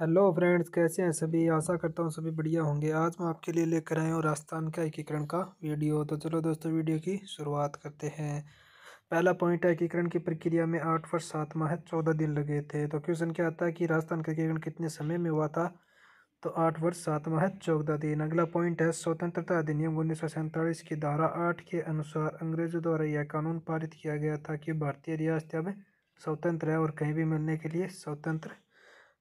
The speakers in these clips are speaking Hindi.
हेलो फ्रेंड्स कैसे हैं सभी आशा करता हूँ सभी बढ़िया होंगे आज मैं आपके लिए लेकर आया हूँ राजस्थान का एकीकरण का वीडियो तो चलो दोस्तों वीडियो की शुरुआत करते हैं पहला पॉइंट है एकीकरण की प्रक्रिया में आठ वर्ष सात माह चौदह दिन लगे थे तो क्वेश्चन क्या आता है कि राजस्थान का एकीकरण कितने समय में हुआ था तो आठ वर्ष सात माह चौदह दिन अगला पॉइंट है स्वतंत्रता अधिनियम उन्नीस सौ सैंतालीस की धारा आठ के अनुसार अंग्रेजों द्वारा यह कानून पारित किया गया था कि भारतीय रियासत अब स्वतंत्र है और कहीं भी मिलने के लिए स्वतंत्र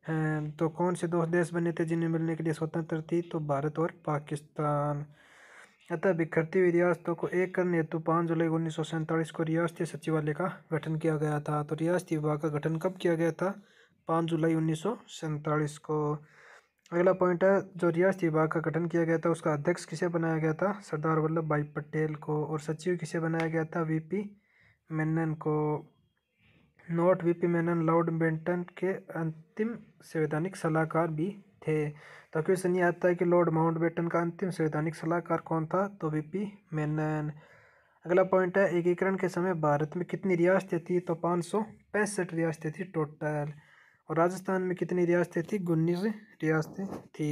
तो कौन से दो देश बने थे जिन्हें मिलने के लिए स्वतंत्र थी तो भारत और पाकिस्तान अतः बिखरती हुई रियासतों को एक करने हेतु पाँच जुलाई उन्नीस को रियासती सचिवालय का गठन किया गया था तो रियासती विभाग का गठन कब किया गया था पाँच जुलाई उन्नीस को अगला पॉइंट है जो रियासती विभाग का गठन किया गया था उसका अध्यक्ष किसे बनाया गया था सरदार वल्लभ भाई पटेल को और सचिव किसे बनाया गया था वीपी मेनन को नॉर्थ मेनन लॉर्ड बेंटन के अंतिम संवैधानिक सलाहकार भी थे तो क्वेश्चन ये आता है कि लॉर्ड माउंटबेटन का अंतिम संवैधानिक सलाहकार कौन था तो वीपी मेनन अगला पॉइंट है एकीकरण के समय भारत में कितनी रियासतें थी तो पाँच सौ पैंसठ रियासतें थी टोटल और राजस्थान में कितनी रियासतें थी उन्नीस रियासतें थी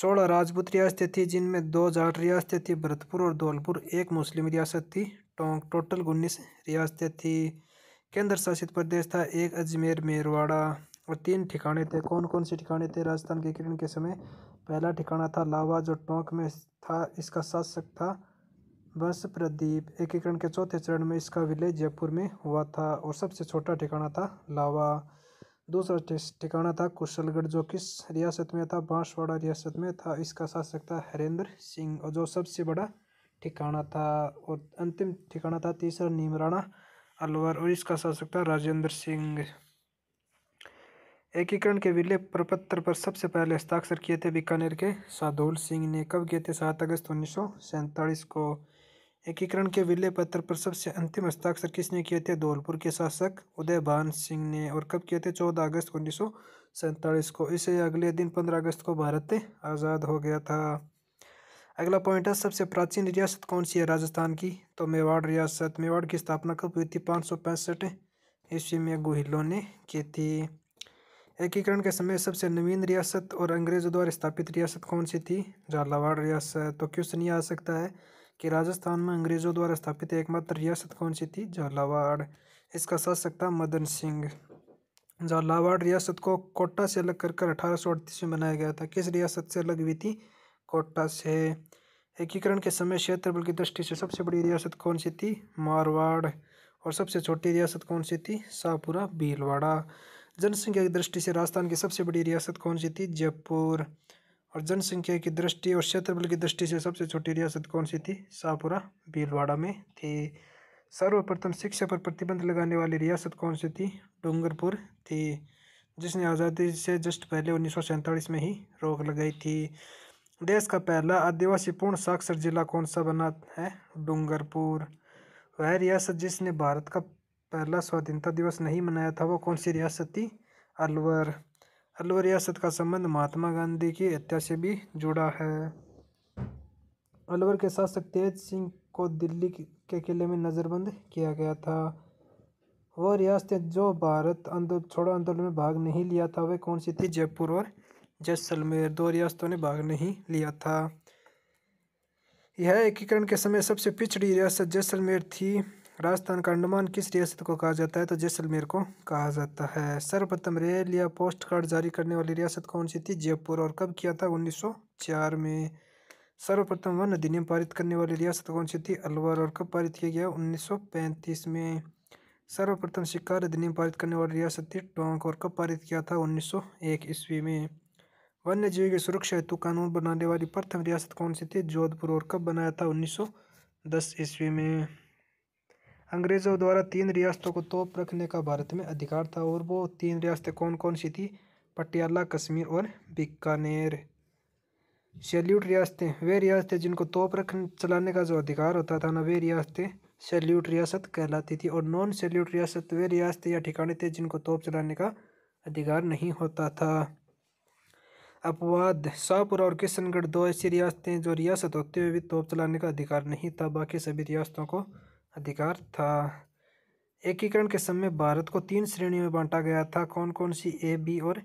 सोलह राजपूत रियासतें थी जिनमें दो जाट रियासतें थी भरतपुर और धौलपुर एक मुस्लिम रियासत थी टोंक टोटल उन्नीस रियासतें थी केंद्र शासित प्रदेश था एक अजमेर मेरवाड़ा और तीन ठिकाने थे कौन कौन से ठिकाने थे राजस्थान के किरण के समय पहला ठिकाना था लावा जो टोंक में था इसका शासक था बस प्रदीप एकीकरण के चौथे चरण में इसका विलय जयपुर में हुआ था और सबसे छोटा ठिकाना था लावा दूसरा ठिकाना था कुशलगढ़ जो किस रियासत में था बांसवाड़ा रियासत में था इसका शासक था हरेंद्र सिंह और जो सबसे बड़ा ठिकाना था और अंतिम ठिकाना था तीसरा नीमराणा अलवर और इसका शासक था राजेंद्र सिंह एकीकरण के विलय प्रपत्र पर सबसे पहले हस्ताक्षर किए थे बीकानेर के साधोल सिंह ने कब किए थे सात अगस्त उन्नीस को एकीकरण के विलय पत्र पर सबसे अंतिम हस्ताक्षर किसने किए थे धौलपुर के शासक उदयभान सिंह ने और कब किए थे चौदह अगस्त उन्नीस को इसे अगले दिन पंद्रह अगस्त को भारत आज़ाद हो गया था अगला पॉइंट है सबसे प्राचीन रियासत कौन सी है राजस्थान की तो मेवाड़ रियासत मेवाड़ की स्थापना कब हुई थी पाँच सौ पैंसठ ईस्वी में गुहिलों ने की थी एकीकरण के समय सबसे नवीन रियासत और अंग्रेजों द्वारा स्थापित रियासत कौन सी थी झालावाड़ रियासत तो क्वेश्चन ये आ सकता है कि राजस्थान में अंग्रेजों द्वारा स्थापित एकमात्र रियासत कौन सी थी झालावाड़ इसका शासक था मदन सिंह झालावाड़ रियासत को कोटा से अलग कर कर अठारह में बनाया गया था किस रियासत से अलग हुई थी कोटा से एकीकरण के समय क्षेत्रफल की दृष्टि से सबसे बड़ी रियासत कौन सी थी मारवाड़ और सबसे छोटी रियासत कौन सी थी शाहपुरा भीलवाड़ा जनसंख्या की दृष्टि से राजस्थान की सबसे बड़ी रियासत कौन सी थी जयपुर और जनसंख्या की दृष्टि और क्षेत्रफल की दृष्टि से सबसे छोटी रियासत कौन सी थी शाहपुरा भीलवाड़ा में थी सर्वप्रथम शिक्षा पर प्रतिबंध लगाने वाली रियासत कौन सी थी डूंगरपुर थी जिसने आज़ादी से जस्ट पहले उन्नीस में ही रोक लगाई थी देश का पहला आदिवासी पूर्ण साक्षर जिला कौन सा बना है डूंगरपुर वह रियासत जिसने भारत का पहला स्वतंत्रता दिवस नहीं मनाया था वो कौन सी रियासत थी अलवर अलवर रियासत का संबंध महात्मा गांधी की हत्या से भी जुड़ा है अलवर के शासक तेज सिंह को दिल्ली के किले में नज़रबंद किया गया था वह रियासतें जो भारत आंदोलन छोड़ो आंदोलन में भाग नहीं लिया था वे कौन सी थी जयपुर और जैसलमेर दो रियासतों ने भाग नहीं लिया था यह एकीकरण के समय सबसे पिछड़ी रियासत जैसलमेर थी राजस्थान का अंडमान किस रियासत को कहा जाता है तो जैसलमेर को कहा जाता है सर्वप्रथम रेल या पोस्ट कार्ड जारी करने वाली रियासत कौन सी थी जयपुर और कब किया था 1904 में सर्वप्रथम वन अधिनियम पारित करने वाली रियासत कौन सी थी अलवर और कब पारित किया गया 1935 में सर्वप्रथम शिकार अधिनियम पारित करने वाली रियासत थी टोंक और कब पारित किया था 1901 ईस्वी में वन्य जीव की सुरक्षा हेतु कानून बनाने वाली प्रथम रियासत कौन सी थी जोधपुर और कब बनाया था 1910 ईस्वी में अंग्रेज़ों द्वारा तीन रियासतों को तोप रखने का भारत में अधिकार था और वो तीन रियासतें कौन कौन सी थी पटियाला कश्मीर और बीकानेर सैल्यूट रियासतें वे रियासतें जिनको तोप रख चलाने का जो अधिकार होता था ना वे रियासतें सैल्यूट रियासत कहलाती थी और नॉन सैल्यूट रियासत वे रियासतें या ठिकाने थे जिनको तोप चलाने का अधिकार नहीं होता था अपवाद शाहपुर और किशनगढ़ दो ऐसी रियासतें जो रियासत होते हुए भी तोप चलाने का अधिकार नहीं था बाकी सभी रियासतों को अधिकार था एकीकरण के समय भारत को तीन श्रेणियों में बांटा गया था कौन कौन सी ए बी और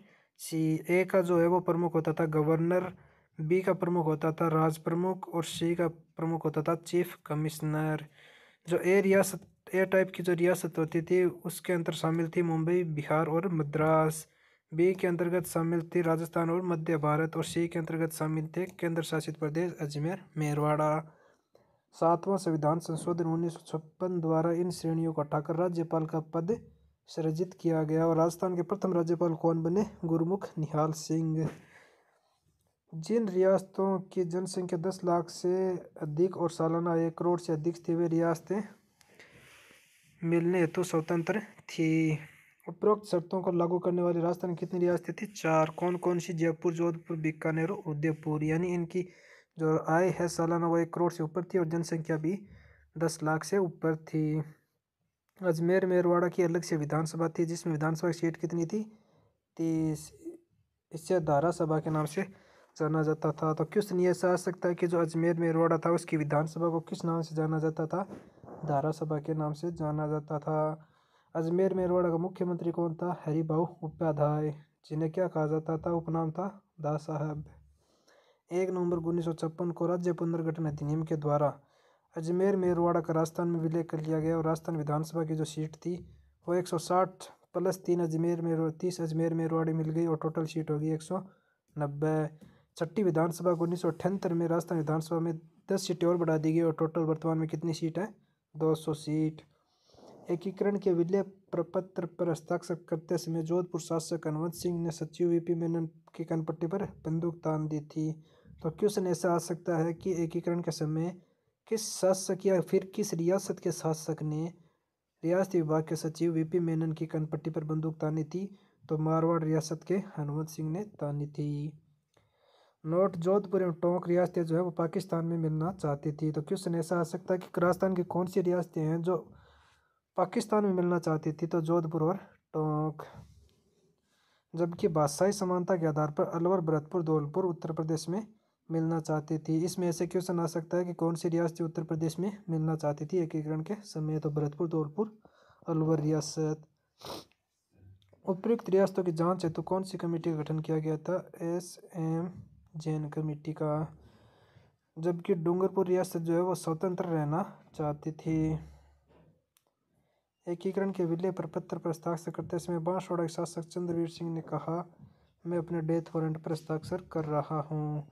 सी ए का जो है वो प्रमुख होता था गवर्नर बी का प्रमुख होता था राज प्रमुख और सी का प्रमुख होता था चीफ कमिश्नर जो ए रियासत ए टाइप की जो रियासत होती थी उसके अंतर शामिल थी मुंबई बिहार और मद्रास बी के अंतर्गत शामिल थे राजस्थान और मध्य भारत और सी के अंतर्गत शामिल थे केंद्र शासित प्रदेश अजमेर मेरवाड़ा सातवां संविधान संशोधन उन्नीस द्वारा इन श्रेणियों को हटाकर राज्यपाल का पद सृजित किया गया और राजस्थान के प्रथम राज्यपाल कौन बने गुरुमुख निहाल सिंह जिन रियासतों की जनसंख्या दस लाख से अधिक और सालाना एक करोड़ से अधिक थी वे रियासतें मिलने हेतु तो स्वतंत्र थी उपरोक्त शर्तों को लागू करने वाली राजस्थान कितनी रियासतें थी चार कौन कौन सी जयपुर जोधपुर बीकानेर और उदयपुर यानी इनकी जो आय है सालाना वो एक करोड़ से ऊपर थी और जनसंख्या भी दस लाख से ऊपर थी अजमेर मेरवाड़ा की अलग से विधानसभा थी जिसमें विधानसभा की सीट कितनी थी तीस इसे धारा सभा के नाम से जाना जाता था तो क्वेश्चन ये आ सकता है कि जो अजमेर मेरवाड़ा था उसकी विधानसभा को किस नाम से जाना जाता था धारा सभा के नाम से जाना जाता था अजमेर में मेरवाड़ा का मुख्यमंत्री कौन था भाऊ उपाध्याय जिन्हें क्या कहा जाता था उपनाम था दास साहब एक नवंबर उन्नीस सौ छप्पन को राज्य पुनर्गठन अधिनियम के द्वारा अजमेर मेरवाड़ा का राजस्थान में विलय कर लिया गया और राजस्थान विधानसभा की जो सीट थी वो 160 प्लस तीन अजमेर में तीस अजमेर में रोड़ी मिल गई और टोटल सीट होगी एक सौ नब्बे छठी विधानसभा को उन्नीस सौ अठहत्तर में राजस्थान विधानसभा में दस सीटें और बढ़ा दी गई और टोटल वर्तमान में कितनी सीट है दो सौ सीट एकीकरण के विलय प्रपत्र पर हस्ताक्षर करते समय जोधपुर शासक हनुमत सिंह ने सचिव वीपी मेनन की कनपट्टी पर बंदूक तान दी थी तो क्वेश्चन ऐसा आ सकता है कि एकीकरण के समय किस शासक या फिर किस रियासत के शासक ने रियासती विभाग के सचिव वीपी मेनन की कनपट्टी पर बंदूक तानी थी तो मारवाड़ रियासत के हनुमंत सिंह ने तानी थी नोट जोधपुर एवं टोंक रियासतें जो है वो पाकिस्तान में मिलना चाहती थी तो क्वेश्चन ऐसा आ सकता है कि राजस्थान की कौन सी रियासतें हैं जो पाकिस्तान में मिलना चाहती थी तो जोधपुर और टोंक जबकि बादशाही समानता के आधार पर अलवर भरतपुर धौलपुर उत्तर प्रदेश में मिलना चाहती थी इसमें ऐसे क्वेश्चन आ सकता है कि कौन सी रियासत उत्तर प्रदेश में मिलना चाहती थी एकीकरण के समय तो भरतपुर धौलपुर अलवर रियासत उपयुक्त रियासतों की जांच है तो कौन सी कमेटी का गठन किया गया था एस एम जैन कमेटी का जबकि डूंगरपुर रियासत जो है वो स्वतंत्र रहना चाहती थी एकीकरण के विलय पर पत्र पर हस्ताक्षर करते समय बांसवाड़ा के शासक चंद्रवीर सिंह ने कहा मैं अपने डेथ वारंट पर हस्ताक्षर कर रहा हूँ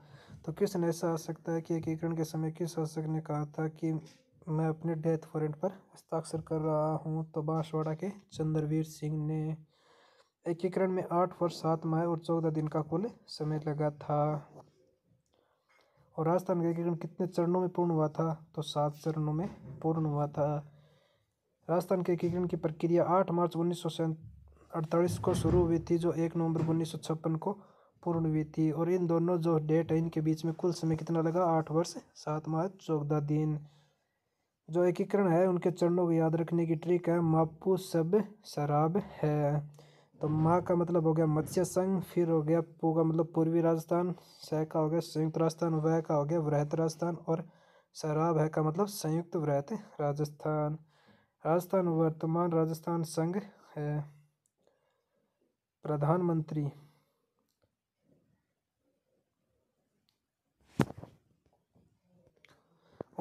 तो किसने ऐसा आ सकता है कि एकीकरण के समय किस शासक ने कहा था कि मैं अपने डेथ वारंट पर हस्ताक्षर कर रहा हूँ तो बांसवाड़ा के चंद्रवीर सिंह ने एकीकरण में आठ वर्ष सात माह और चौदह दिन का कुल समय लगा था और राजस्थान का एकीकरण कितने चरणों में पूर्ण हुआ था तो सात चरणों में पूर्ण हुआ था राजस्थान के एकीकरण की प्रक्रिया आठ मार्च उन्नीस सौ अड़तालीस को शुरू हुई थी जो एक नवंबर उन्नीस सौ छप्पन को पूर्ण हुई थी और इन दोनों जो डेट है इनके बीच में कुल समय कितना लगा आठ वर्ष सात मार्च चौदह दिन जो एकीकरण है उनके चरणों को याद रखने की ट्रिक है मापू सब शराब है तो माँ का मतलब हो गया मत्स्य संघ फिर हो गया पू का मतलब पूर्वी राजस्थान सह का हो गया संयुक्त राजस्थान वह का हो गया वृहत राजस्थान और शराब है का मतलब संयुक्त वृहत राजस्थान राजस्थान वर्तमान राजस्थान संघ है प्रधानमंत्री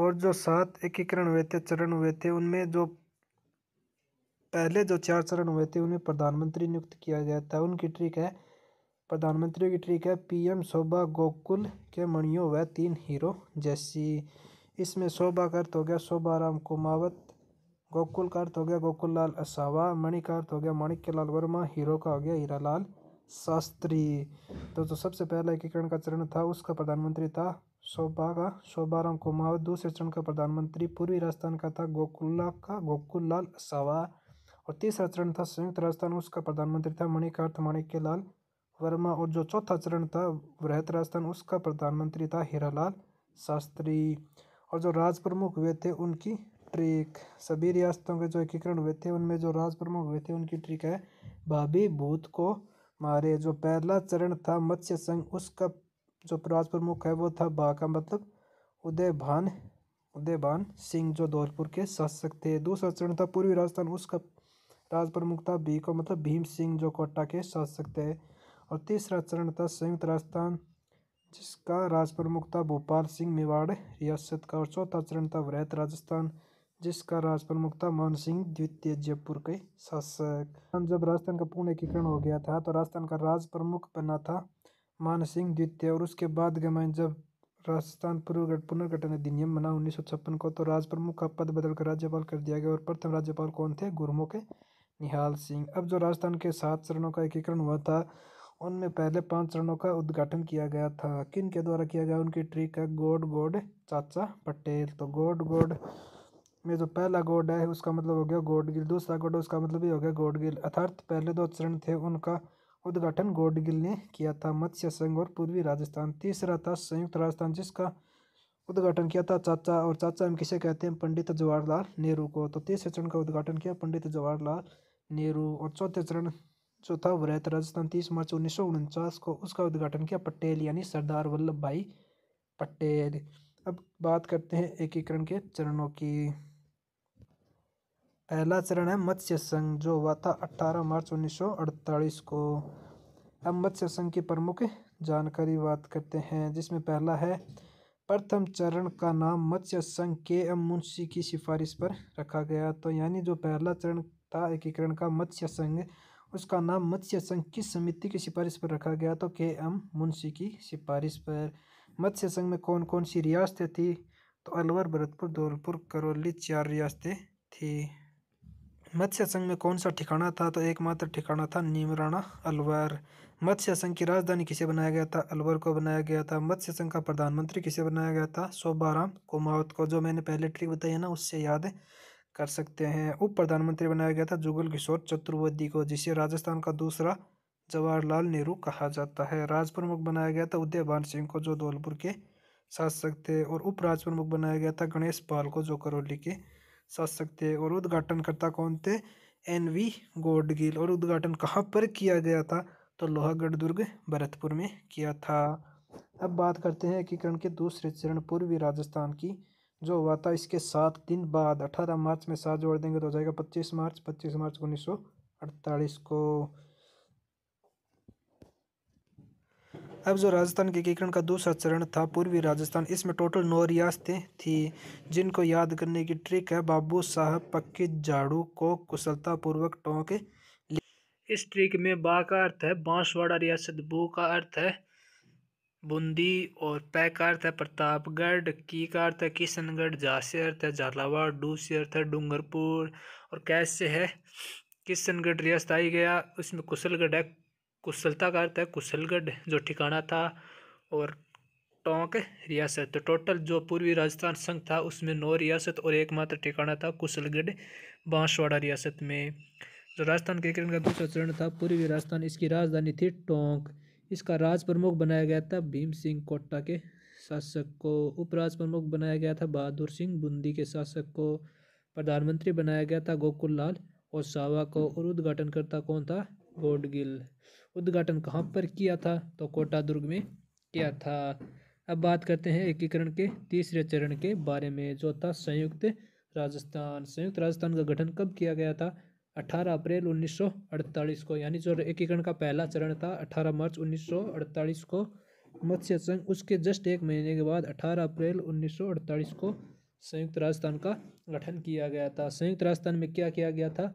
और जो सात एकीकरण हुए थे चरण हुए थे उनमें जो पहले जो चार चरण हुए थे उन्हें प्रधानमंत्री नियुक्त किया गया था उनकी ट्रिक है प्रधानमंत्री की ट्रिक है पीएम शोभा गोकुल के मणियों व तीन हीरो जैसी इसमें शोभा का अर्थ हो गया शोभा राम कुमावत गोकुल कार्त हो गया गोकुल लाल असावा अर्थ हो गया माणिक्य लाल वर्मा हीरो का हो गया हीरा लाल शास्त्री तो, तो सबसे पहला एकीकरण का चरण था उसका प्रधानमंत्री था शोभा का शोभा राम कुमार दूसरे चरण का प्रधानमंत्री पूर्वी राजस्थान का था गोकुल्ला का गोकुल लाल असावा और तीसरा चरण था संयुक्त राजस्थान उसका प्रधानमंत्री था मणिकार्थ माणिक्य लाल वर्मा और जो चौथा चरण था वृहत राजस्थान उसका प्रधानमंत्री था हीरालाल शास्त्री और जो राज प्रमुख हुए थे उनकी ट्रिक सभी रियासतों के जो एकीकरण हुए थे उनमें जो राज प्रमुख हुए थे उनकी ट्रिक है भाभी भूत को मारे जो पहला चरण था मत्स्य संघ उसका जो राज प्रमुख है वो था बा का मतलब उदय भान उदयभान सिंह जो धौलपुर के शासक थे दूसरा चरण था पूर्वी राजस्थान उसका राज प्रमुख था बी को मतलब भीम सिंह जो कोटा के शासक थे और तीसरा चरण था संयुक्त राजस्थान जिसका राज प्रमुख था भोपाल सिंह मेवाड़ रियासत का और चौथा चरण था वृहत राजस्थान जिसका राज प्रमुख था मोहन सिंह द्वितीय जयपुर के शासक जब राजस्थान का पूर्ण एकीकरण हो गया था तो राजस्थान का राज प्रमुख बना था मान सिंह द्वितीय और उसके बाद गमन जब राजस्थान पुनर्गठन अधिनियम बना उन्नीस को तो राज प्रमुख का पद बदलकर राज्यपाल कर दिया गया और प्रथम राज्यपाल कौन थे गुरमो निहाल सिंह अब जो राजस्थान के सात चरणों का एकीकरण हुआ था उनमें पहले पांच चरणों का उद्घाटन किया गया था किन के द्वारा किया गया उनकी ट्रिक है गोड गोड चाचा पटेल तो गोड गोड में जो पहला गोड है उसका मतलब हो गया गोडगिल दूसरा गोड उसका मतलब ये हो गया गोडगिल अर्थात पहले दो चरण थे उनका उद्घाटन गोडगिल ने किया था मत्स्य संघ और पूर्वी राजस्थान तीसरा था संयुक्त राजस्थान जिसका उद्घाटन किया था चाचा और चाचा हम किसे कहते हैं पंडित जवाहरलाल नेहरू को तो तीसरे चरण का उद्घाटन किया पंडित जवाहरलाल नेहरू और चौथे चरण जो था वह रहता राजस्थान तीस मार्च उन्नीस को उसका उद्घाटन किया पटेल यानी सरदार वल्लभ भाई पटेल अब बात करते हैं एकीकरण के चरणों की पहला चरण है मत्स्य संघ जो हुआ था 18 मार्च 1948 को अब मत्स्य संघ की प्रमुख जानकारी बात करते हैं जिसमें पहला है प्रथम चरण का नाम मत्स्य संघ के एम मुंशी की सिफारिश पर रखा गया तो यानी जो पहला चरण था एकीकरण का मत्स्य संघ उसका नाम मत्स्य संघ की समिति की सिफारिश पर रखा गया तो के एम मुंशी की सिफारिश पर मत्स्य संघ में कौन कौन सी रियासतें थी तो अलवर भरतपुर धौलपुर करौली चार रियासतें थी मत्स्य संघ में कौन सा ठिकाना था तो एकमात्र ठिकाना था नीमराणा अलवर मत्स्य संघ की राजधानी किसे बनाया गया था अलवर को बनाया गया था मत्स्य संघ का प्रधानमंत्री किसे बनाया गया था शोभाराम कुमावत को जो मैंने पहले ट्रिक बताई है ना उससे याद कर सकते हैं उप प्रधानमंत्री बनाया गया था जुगल किशोर चतुर्वेदी को जिसे राजस्थान का दूसरा जवाहरलाल नेहरू कहा जाता है राज प्रमुख बनाया गया था उदयभान सिंह को जो धौलपुर के शासक थे और उप राज प्रमुख बनाया गया था गणेश पाल को जो करौली के शासक सकते और उद्घाटनकर्ता कौन थे एन वी गोडगिल और उद्घाटन कहाँ पर किया गया था तो लोहागढ़ दुर्ग भरतपुर में किया था अब बात करते हैं एकीकरण के दूसरे चरण पूर्वी राजस्थान की जो हुआ था इसके सात दिन बाद अठारह मार्च में सात जोड़ देंगे तो हो जाएगा पच्चीस मार्च पच्चीस मार्च उन्नीस सौ अड़तालीस को अब जो राजस्थान के एकीकरण का दूसरा चरण था पूर्वी राजस्थान इसमें टोटल नौ रियासतें थी जिनको याद करने की ट्रिक है बाबू साहब पक्की झाड़ू को कुशलतापूर्वक टोंक इस ट्रिक में बा का अर्थ है बांसवाड़ा रियासत बू का अर्थ है बूंदी और पै का अर्थ है प्रतापगढ़ की का अर्थ है किशनगढ़ जा से अर्थ है झालावाड़ डू से अर्थ है डूंगरपुर और कैसे है किशनगढ़ रियासत आई गया उसमें कुशलगढ़ है कुशलता का अर्थ है कुशलगढ़ जो ठिकाना था और टोंक रियासत तो टोटल जो पूर्वी राजस्थान संघ था उसमें नौ रियासत और एकमात्र ठिकाना था कुशलगढ़ बांसवाड़ा रियासत में जो राजस्थान क्रिकेट का दूसरा चरण था पूर्वी राजस्थान इसकी राजधानी थी टोंक इसका राज प्रमुख बनाया गया था भीम सिंह कोट्टा के शासक को उपराज प्रमुख बनाया गया था बहादुर सिंह बूंदी के शासक को प्रधानमंत्री बनाया गया था गोकुल लाल और सावा को और उद्घाटनकर्ता कौन था गोडगिल उद्घाटन कहाँ पर किया था तो कोटा दुर्ग में किया था अब बात करते हैं एकीकरण के तीसरे चरण के बारे में जो था संयुक्त राजस्थान संयुक्त राजस्थान का गठन कब किया गया था 18 अप्रैल 1948 को यानी जो एकीकरण का पहला चरण था 18 मार्च 1948 को मत्स्य संघ उसके जस्ट एक महीने के बाद 18 अप्रैल 1948 को संयुक्त राजस्थान का गठन किया गया था संयुक्त राजस्थान में क्या किया गया था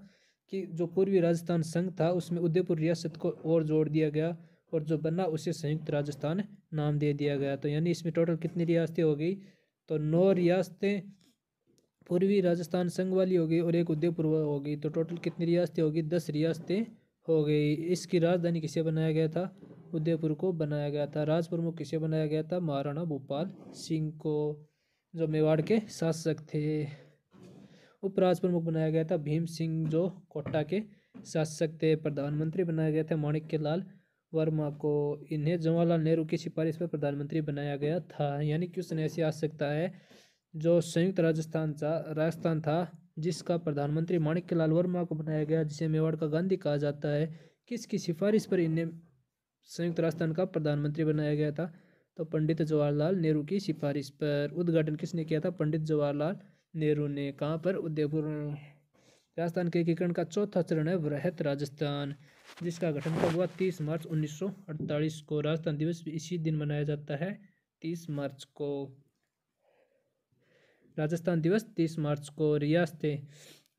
कि जो पूर्वी राजस्थान संघ था उसमें उदयपुर रियासत को और जोड़ दिया गया और जो बना उसे संयुक्त राजस्थान नाम दे दिया गया तो यानी इसमें टोटल कितनी रियासतें हो गई तो नौ रियासतें पूर्वी राजस्थान संघ वाली हो गई और एक उदयपुर हो गई तो टोटल कितनी रियासतें होगी दस रियासतें हो गई इसकी राजधानी किसे बनाया गया था उदयपुर को बनाया गया था राज प्रमुख किसे बनाया गया था महाराणा भोपाल सिंह को जो मेवाड़ के शासक थे उपराज प्रमुख बनाया गया था भीम सिंह जो कोटा के शासक थे प्रधानमंत्री बनाया गया था माणिक्य लाल वर्मा को इन्हें जवाहरलाल नेहरू की सिफारिश पर प्रधानमंत्री बनाया गया था यानी कि उसने ऐसी आवश्यकता है जो संयुक्त राजस्थान था राजस्थान था जिसका प्रधानमंत्री माणिक्य लाल वर्मा को बनाया गया जिसे मेवाड़ का गांधी कहा जाता है किसकी सिफारिश पर इन्हें संयुक्त राजस्थान का प्रधानमंत्री बनाया गया था तो पंडित जवाहरलाल नेहरू की सिफारिश पर उद्घाटन किसने किया था पंडित जवाहरलाल नेहरू ने कहाँ पर उदयपुर राजस्थान के एकीकरण का चौथा चरण है वृहत राजस्थान जिसका गठन कब हुआ तीस मार्च उन्नीस को राजस्थान दिवस भी इसी दिन मनाया जाता है तीस मार्च को राजस्थान दिवस तीस मार्च को रियासतें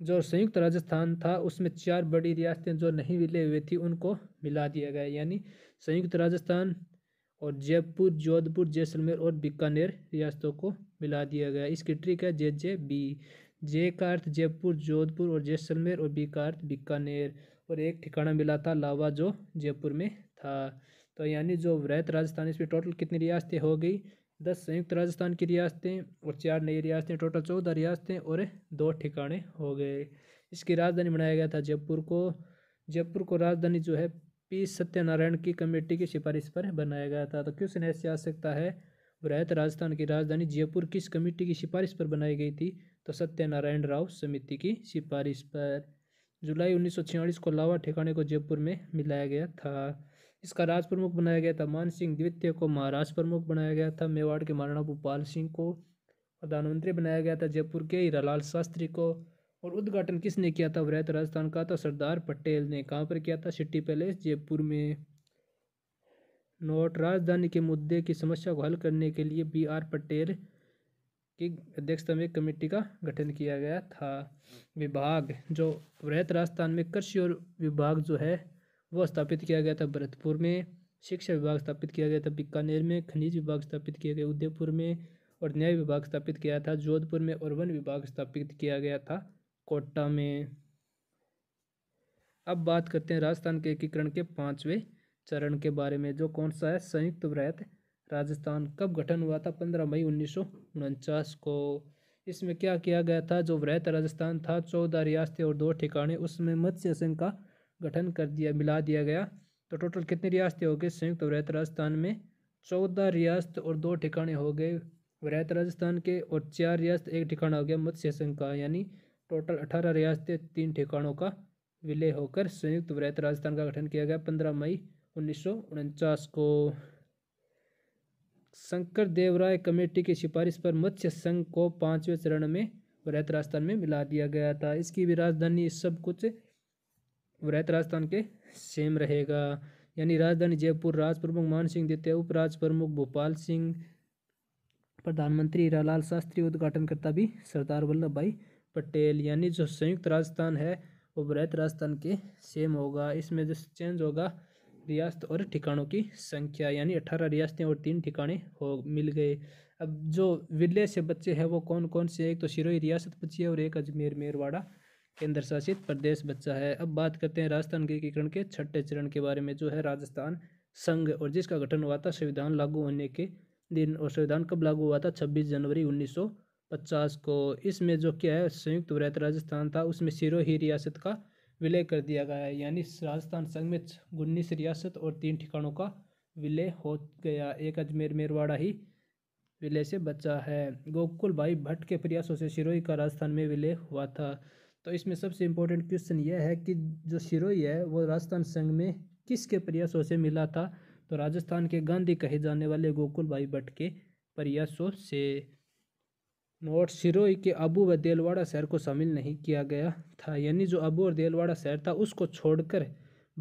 जो संयुक्त राजस्थान था उसमें चार बड़ी रियासतें जो नहीं मिले हुए थी उनको मिला दिया गया यानी संयुक्त राजस्थान और जयपुर जोधपुर जैसलमेर और बीकानेर रियासतों को मिला दिया गया इसकी ट्रिक है जे जे बी जे का अर्थ जयपुर जोधपुर और जैसलमेर और बी का अर्थ बीकानेर और एक ठिकाना मिला था लावा जो जयपुर में था तो यानी जो वृहत राजस्थान इसमें टोटल कितनी रियासतें हो गई दस संयुक्त राजस्थान की रियासतें और चार नई रियासतें टोटल चौदह रियासतें और दो ठिकाने हो गए इसकी राजधानी बनाया गया था जयपुर को जयपुर को राजधानी जो है पी सत्यनारायण की कमेटी की सिफारिश पर बनाया गया था तो क्वेश्चन ऐसे आ सकता है वृहत राजस्थान की राजधानी जयपुर किस कमेटी की सिफारिश पर बनाई गई थी तो सत्यनारायण राव समिति की सिफारिश पर जुलाई उन्नीस को लावा ठिकाने को जयपुर में मिलाया गया था इसका राज प्रमुख बनाया गया था मान सिंह द्वितीय को महाराज प्रमुख बनाया गया था मेवाड़ के महाराणा भोपाल सिंह को प्रधानमंत्री बनाया गया था जयपुर के हीरालाल शास्त्री को और उद्घाटन किसने किया था वृहत राजस्थान का था सरदार पटेल ने कहाँ पर किया था सिटी पैलेस जयपुर में नोट राजधानी के मुद्दे की समस्या को हल करने के लिए बी आर पटेल की अध्यक्षता में कमेटी का गठन किया गया था विभाग जो वृहत राजस्थान में कृषि और विभाग जो है वो स्थापित किया गया था भरतपुर में शिक्षा विभाग स्थापित किया गया था बीकानेर में खनिज विभाग स्थापित किया गया उदयपुर में और न्याय विभाग स्थापित किया था जोधपुर में और वन विभाग स्थापित किया गया था कोटा में अब बात करते हैं राजस्थान के एकीकरण के पाँचवें चरण के बारे में जो कौन सा है संयुक्त वृहत राजस्थान कब गठन हुआ था पंद्रह मई उन्नीस को इसमें क्या किया गया था जो वृहत राजस्थान था चौदह रियासतें और दो ठिकाने उसमें मत्स्य संघ का गठन कर दिया मिला दिया गया तो टोटल कितनी रियासतें हो गई संयुक्त वृहत राजस्थान में चौदह रियासत और दो ठिकाने हो गए वृहत राजस्थान के और चार रियासत एक ठिकाना हो गया मत्स्य संघ का यानी टोटल अठारह रियासतें तीन ठिकानों का विलय होकर संयुक्त वृहत राजस्थान का गठन किया गया पंद्रह मई उन्नीस को शंकर देवराय कमेटी की सिफारिश पर मत्स्य संघ को पांचवें चरण में वृहत राजस्थान में मिला दिया गया था इसकी भी राजधानी सब कुछ वृहत राजस्थान के सेम रहेगा यानी राजधानी जयपुर राज प्रमुख मान सिंह द्वितीय उपराज प्रमुख भोपाल सिंह प्रधानमंत्री हीरालाल शास्त्री उद्घाटनकर्ता भी सरदार वल्लभ भाई पटेल यानी जो संयुक्त राजस्थान है वो बृहत राजस्थान के सेम होगा इसमें जो चेंज होगा रियासत और ठिकानों की संख्या यानी अठारह रियासतें और तीन ठिकाने हो मिल गए अब जो विलेज से बच्चे हैं वो कौन कौन से एक तो सिरोही रियासत बची है और एक अजमेर मेरवाड़ा केंद्र शासित प्रदेश बच्चा है अब बात करते हैं राजस्थान के एकीकरण के छठे चरण के बारे में जो है राजस्थान संघ और जिसका गठन हुआ था संविधान लागू होने के दिन और संविधान कब लागू हुआ था छब्बीस जनवरी उन्नीस सौ पचास को इसमें जो क्या है संयुक्त वृहत राजस्थान था उसमें सिरोही रियासत का विलय कर दिया गया है यानी राजस्थान संघ में उन्नीस रियासत और तीन ठिकानों का विलय हो गया एक अजमेर मेरवाड़ा ही विलय से बचा है गोकुल भाई भट्ट के प्रयासों से सिरोही का राजस्थान में विलय हुआ था तो इसमें सबसे इम्पोर्टेंट क्वेश्चन यह है कि जो सिरोही है वो राजस्थान संघ में किसके प्रयासों से मिला था तो राजस्थान के गांधी कहे जाने वाले गोकुल भाई भट्ट के प्रयासों से नोट सिरोई के अबू व देलवाड़ा शहर को शामिल नहीं किया गया था यानी जो अबू और देलवाड़ा शहर था उसको छोड़कर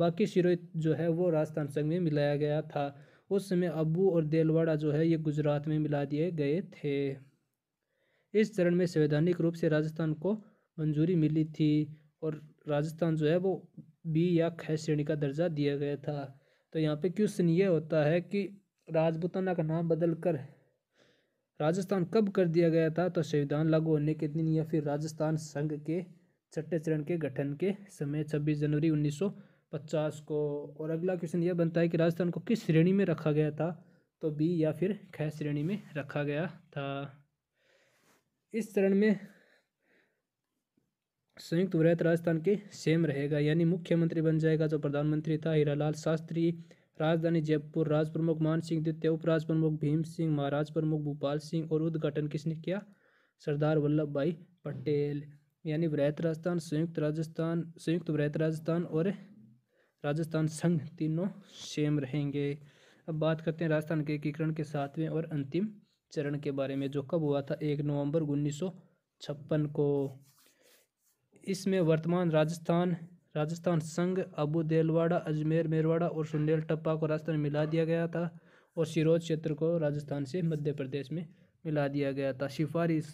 बाकी सिरोई जो है वो राजस्थान संघ में मिलाया गया था उस समय अबू और देलवाड़ा जो है ये गुजरात में मिला दिए गए थे इस चरण में संवैधानिक रूप से राजस्थान को मंजूरी मिली थी और राजस्थान जो है वो बी या ख श्रेणी का दर्जा दिया गया था तो यहाँ पे क्वेश्चन ये होता है कि राजपूताना का नाम बदलकर राजस्थान कब कर दिया गया था तो संविधान लागू होने के दिन या फिर राजस्थान संघ के छठे चरण के गठन के समय छब्बीस जनवरी उन्नीस पचास को और अगला क्वेश्चन यह बनता है कि राजस्थान को किस श्रेणी में रखा गया था तो बी या फिर ख श्रेणी में रखा गया था इस चरण में संयुक्त वृहत राजस्थान के सेम रहेगा यानी मुख्यमंत्री बन जाएगा जो प्रधानमंत्री था हीरालाल शास्त्री राजधानी जयपुर राज प्रमुख मान सिंह द्वितीय उपराज प्रमुख भीम सिंह महाराज प्रमुख भोपाल सिंह और उद्घाटन किसने किया सरदार वल्लभ भाई पटेल यानी वृहत राजस्थान संयुक्त राजस्थान संयुक्त वृहत राजस्थान और राजस्थान संघ तीनों सेम रहेंगे अब बात करते हैं राजस्थान के एकीकरण के सातवें और अंतिम चरण के बारे में जो कब हुआ था एक नवंबर उन्नीस को इसमें वर्तमान राजस्थान राजस्थान संघ अबू देलवाड़ा अजमेर मेरवाड़ा और सुंदेल टप्पा को राजस्थान में मिला दिया गया था और सिरोज क्षेत्र को राजस्थान से मध्य प्रदेश में मिला दिया गया था सिफारिश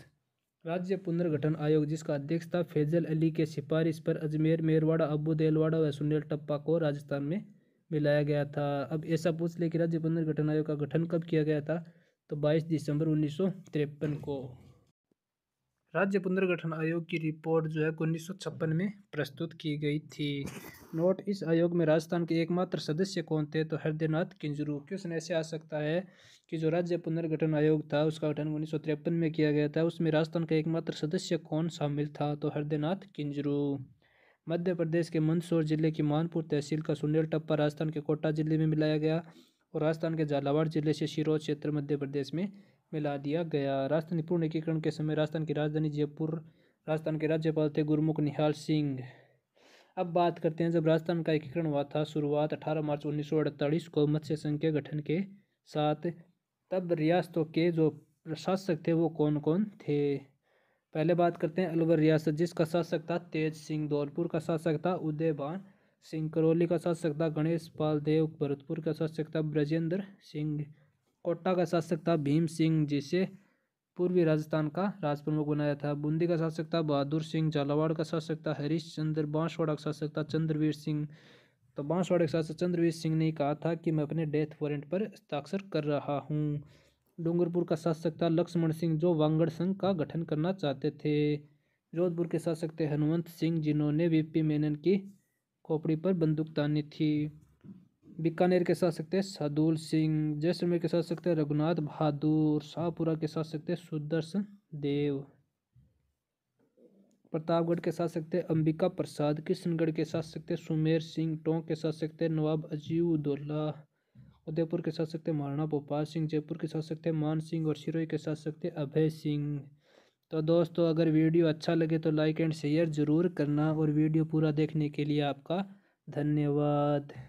राज्य पुनर्गठन आयोग जिसका अध्यक्ष था फैजल अली के सिफारिश पर अजमेर मेरवाड़ा अबू देलवाड़ा व सुनील टप्पा को राजस्थान में मिलाया गया था अब ऐसा पूछ ले कि राज्य पुनर्गठन आयोग का गठन कब किया गया था तो 22 दिसंबर उन्नीस को राज्य पुनर्गठन आयोग की रिपोर्ट जो है उन्नीस सौ छप्पन में प्रस्तुत की गई थी नोट इस आयोग में राजस्थान के एकमात्र सदस्य कौन थे तो हृदयनाथ किंजरू क्वेश्चन ऐसे आ सकता है कि जो राज्य पुनर्गठन आयोग था उसका गठन उन्नीस सौ तिरपन में किया गया था उसमें राजस्थान का एकमात्र सदस्य कौन शामिल था तो हृदयनाथ किंजरू मध्य प्रदेश के मंदसौर जिले की मानपुर तहसील का सुनेल टप्पा राजस्थान के कोटा जिले में मिलाया गया और राजस्थान के झालावाड़ जिले से शिरोद क्षेत्र मध्य प्रदेश में में ला दिया गया राजस्थान एकीकरण के समय राजस्थान की राजधानी जयपुर राजस्थान के राज्यपाल थे गुरमुख निहाल सिंह अब बात करते हैं जब राजस्थान का एकीकरण हुआ था शुरुआत 18 मार्च 1948 को मत्स्य संघ के गठन के साथ तब रियासतों के जो प्रशासक थे वो कौन कौन थे पहले बात करते हैं अलवर रियासत जिसका शासक था तेज सिंह धौलपुर का शासक था उदयभान सिंह करौली का शासक था गणेश पाल देव भरतपुर का शासक था ब्रजेंद्र सिंह कोटा का शासक था भीम सिंह जिसे पूर्वी राजस्थान का राज प्रमुख बनाया था बूंदी का शासक था बहादुर सिंह झालावाड़ का शासक था हरीश चंद्र बांसवाड़ा का शासक था चंद्रवीर सिंह तो बांसवाड़ा के शासक चंद्रवीर सिंह ने कहा था कि मैं अपने डेथ वारंट पर हस्ताक्षर कर रहा हूँ डूंगरपुर का शासक था लक्ष्मण सिंह जो वांगड़ संघ का गठन करना चाहते थे जोधपुर के शासक थे हनुमंत सिंह जिन्होंने वीपी मेनन की खोपड़ी पर बंदूक तानी थी बीकानेर के साथ सकते हैं सदुल सिंह जैसलमेर के साथ सकते हैं रघुनाथ बहादुर शाहपुरा के साथ सकते हैं सुदर्शन देव प्रतापगढ़ के साथ सकते हैं अंबिका प्रसाद किशनगढ़ के साथ सकते हैं सुमेर सिंह टोंक के साथ सकते हैं नवाब अजीउद्दौला उदयपुर के साथ सकते हैं महाराणा भोपाल सिंह जयपुर के साथ सकते हैं मान सिंह और सिरोही के साथ सकते हैं अभय सिंह तो दोस्तों अगर वीडियो अच्छा लगे तो लाइक एंड शेयर ज़रूर करना और वीडियो पूरा देखने के लिए आपका धन्यवाद